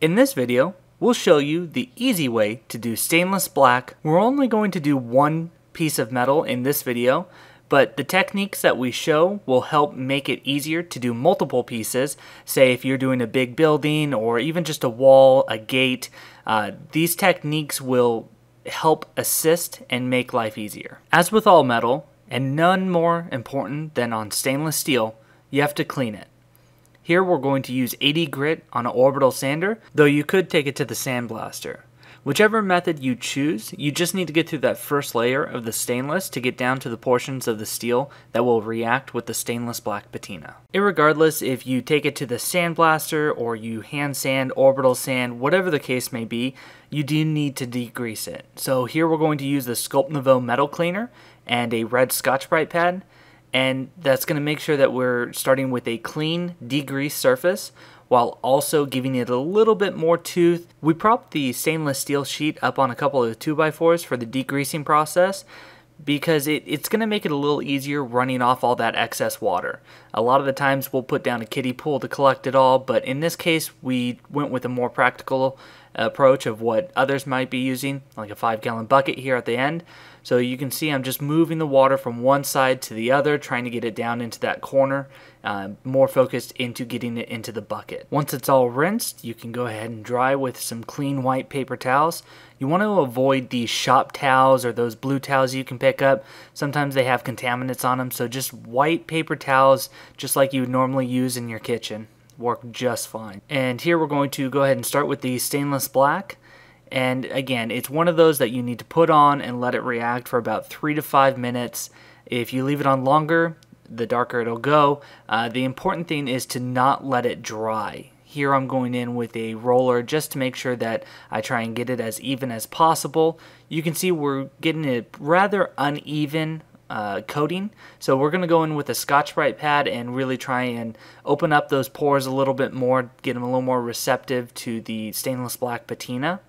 In this video, we'll show you the easy way to do stainless black. We're only going to do one piece of metal in this video, but the techniques that we show will help make it easier to do multiple pieces. Say if you're doing a big building or even just a wall, a gate, uh, these techniques will help assist and make life easier. As with all metal, and none more important than on stainless steel, you have to clean it. Here we're going to use 80 grit on an orbital sander, though you could take it to the sandblaster. Whichever method you choose, you just need to get through that first layer of the stainless to get down to the portions of the steel that will react with the stainless black patina. Irregardless if you take it to the sandblaster or you hand sand, orbital sand, whatever the case may be, you do need to degrease it. So here we're going to use the Sculpt Nouveau metal cleaner and a red Scotch-Brite pad and that's going to make sure that we're starting with a clean degreased surface while also giving it a little bit more tooth. We propped the stainless steel sheet up on a couple of 2x4s for the degreasing process because it, it's going to make it a little easier running off all that excess water. A lot of the times we'll put down a kiddie pool to collect it all, but in this case we went with a more practical approach of what others might be using, like a five gallon bucket here at the end. So you can see I'm just moving the water from one side to the other, trying to get it down into that corner, uh, more focused into getting it into the bucket. Once it's all rinsed, you can go ahead and dry with some clean white paper towels. You want to avoid these shop towels or those blue towels you can pick up. Sometimes they have contaminants on them, so just white paper towels, just like you would normally use in your kitchen work just fine. And here we're going to go ahead and start with the stainless black. And again, it's one of those that you need to put on and let it react for about three to five minutes. If you leave it on longer, the darker it'll go. Uh, the important thing is to not let it dry. Here I'm going in with a roller just to make sure that I try and get it as even as possible. You can see we're getting it rather uneven uh, coating. So we're going to go in with a Scotch-Brite pad and really try and open up those pores a little bit more, get them a little more receptive to the stainless black patina.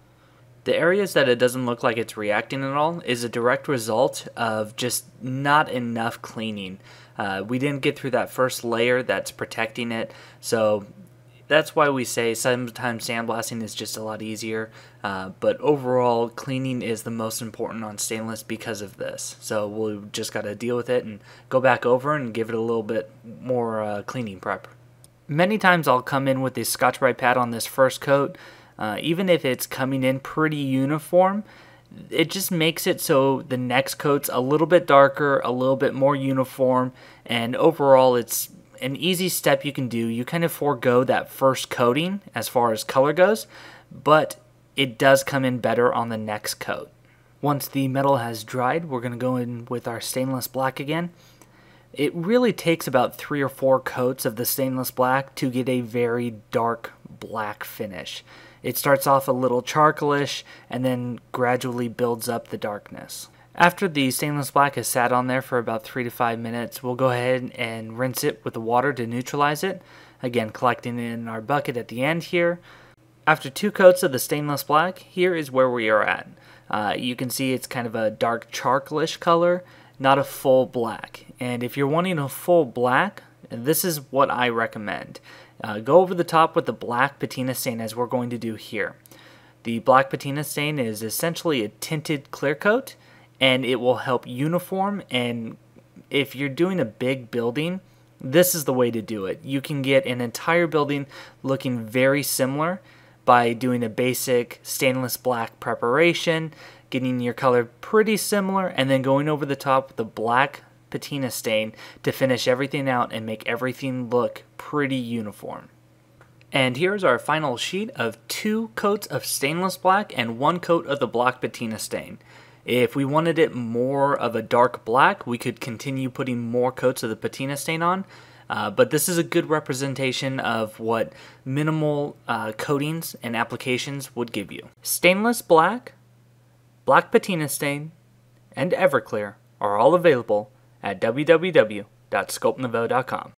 The areas that it doesn't look like it's reacting at all is a direct result of just not enough cleaning. Uh, we didn't get through that first layer that's protecting it, so that's why we say sometimes sandblasting is just a lot easier, uh, but overall cleaning is the most important on stainless because of this. So we'll just got to deal with it and go back over and give it a little bit more uh, cleaning prep. Many times I'll come in with a Scotch-Brite pad on this first coat, uh, even if it's coming in pretty uniform, it just makes it so the next coat's a little bit darker, a little bit more uniform, and overall it's an easy step you can do, you kind of forego that first coating as far as color goes, but it does come in better on the next coat. Once the metal has dried, we're going to go in with our stainless black again. It really takes about three or four coats of the stainless black to get a very dark black finish. It starts off a little charcoalish and then gradually builds up the darkness. After the stainless black has sat on there for about 3 to 5 minutes, we'll go ahead and rinse it with the water to neutralize it. Again, collecting it in our bucket at the end here. After two coats of the stainless black, here is where we are at. Uh, you can see it's kind of a dark charcoalish color, not a full black. And if you're wanting a full black, this is what I recommend. Uh, go over the top with the black patina stain as we're going to do here. The black patina stain is essentially a tinted clear coat and it will help uniform and if you're doing a big building, this is the way to do it. You can get an entire building looking very similar by doing a basic stainless black preparation, getting your color pretty similar, and then going over the top with a black patina stain to finish everything out and make everything look pretty uniform. And here's our final sheet of two coats of stainless black and one coat of the black patina stain. If we wanted it more of a dark black, we could continue putting more coats of the patina stain on, uh, but this is a good representation of what minimal uh, coatings and applications would give you. Stainless black, black patina stain, and Everclear are all available at www.sculptnavo.com.